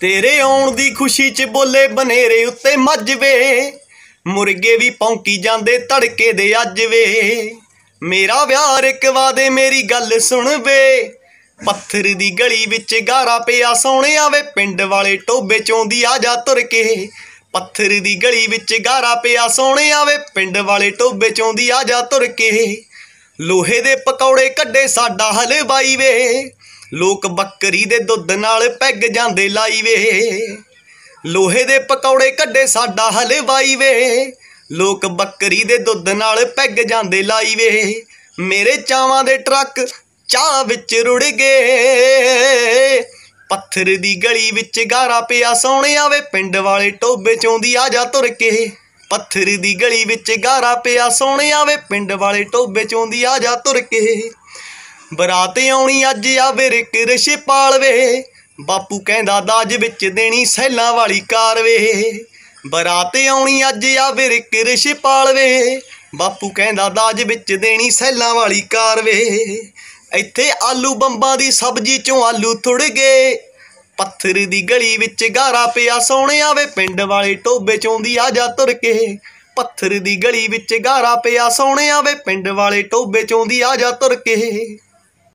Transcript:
ਤੇਰੇ ਆਉਣ ਦੀ ਖੁਸ਼ੀ 'ਚ ਬੋਲੇ ਬਨੇਰੇ ਉੱਤੇ ਮੱਝ ਵੇ ਮੁਰਗੇ ਵੀ ਪੌਂਕੀ ਜਾਂਦੇ ਤੜਕੇ ਦੇ ਅੱਜ ਵੇ ਮੇਰਾ ਵਿਆਹ ਇੱਕ ਦੇ ਮੇਰੀ ਗੱਲ ਸੁਣ ਵੇ ਪੱਥਰ ਦੀ ਗਲੀ ਵਿੱਚ ਗਾਰਾ ਪਿਆ ਸੋਹਣਿਆ ਵੇ ਪਿੰਡ ਵਾਲੇ ਟੋਬੇ ਚੋਂ ਦੀ ਆ ਜਾ ਤੁਰ ਕੇ ਪੱਥਰ ਦੀ ਗਲੀ ਵਿੱਚ ਗਾਰਾ ਪਿਆ ਸੋਹਣਿਆ ਵੇ ਪਿੰਡ ਵਾਲੇ ਟੋਬੇ ਚੋਂ ਦੀ ਆ ਜਾ ਤੁਰ ਕੇ ਲੋਹੇ ਦੇ ਪਕੌੜੇ ਕੱਢੇ ਸਾਡਾ ਹਲਵਾਈ ਵੇ ਲੋਕ ਬੱਕਰੀ ਦੇ ਦੁੱਧ ਨਾਲ ਪੈਗ ਜਾਂਦੇ ਲਾਈ ਵੇ ਲੋਹੇ ਦੇ ਪਕੌੜੇ ਕੱਢੇ ਸਾਡਾ ਹਲਵਾਈ ਵੇ ਲੋਕ ਬੱਕਰੀ ਦੇ ਦੁੱਧ ਨਾਲ ਪੈਗ ਜਾਂਦੇ ਲਾਈ ਵੇ ਮੇਰੇ ਚਾਵਾਂ ਦੇ ਟਰੱਕ ਚਾਹ ਵਿੱਚ ਰੁੜ ਗਏ ਪੱਥਰ ਦੀ ਗਲੀ ਵਿੱਚ ਗਾਰਾ ਪਿਆ ਸੋਹਣਿਆ ਵੇ ਪਿੰਡ ਵਾਲੇ ਟੋਬੇ ਚੋਂ ਦੀ ਆ ਜਾ ਤੁਰ ਕੇ ਪੱਥਰ ਦੀ ਗਲੀ ਵਿੱਚ ਗਾਰਾ ਪਿਆ ਸੋਹਣਿਆ ਵੇ ਪਿੰਡ ਵਾਲੇ ਟੋਬੇ ਚੋਂ ਦੀ ਆ ਜਾ ਤੁਰ ਕੇ ਬਰਾਤ ਆਉਣੀ ਅੱਜ ਆ ਰੇ ਕ੍ਰਿਸ਼ ਪਾਲਵੇ ਬਾਪੂ ਕਹਿੰਦਾ ਦਾਜ ਵਿੱਚ ਦੇਣੀ ਸੈਲਾਂ ਵਾਲੀ ਕਾਰ ਵੇ ਬਰਾਤ ਆਉਣੀ ਅੱਜ ਆ ਰੇ ਕ੍ਰਿਸ਼ ਪਾਲਵੇ ਬਾਪੂ ਕਹਿੰਦਾ ਦਾਜ ਵਿੱਚ ਦੇਣੀ ਸੈਲਾਂ ਵਾਲੀ ਕਾਰ ਵੇ ਇੱਥੇ ਆਲੂ ਬੰਬਾਂ ਦੀ ਸਬਜ਼ੀ ਚੋਂ ਆਲੂ ਥੁੜ ਗਏ ਪੱਥਰ ਦੀ ਗਲੀ ਵਿੱਚ ਗਾਰਾ ਪਿਆ ਸੋਹਣਿਆ ਵੇ ਪਿੰਡ ਵਾਲੇ ਟੋਬੇ ਚੋਂ ਦੀ ਆ ਜਾ ਤੁਰ ਕੇ ਪੱਥਰ ਦੀ ਗਲੀ ਵਿੱਚ ਗਾਰਾ ਪਿਆ ਸੋਹਣਿਆ ਵੇ ਪਿੰਡ ਵਾਲੇ ਟੋਬੇ ਚੋਂ ਦੀ ਆ ਜਾ ਤੁਰ ਕੇ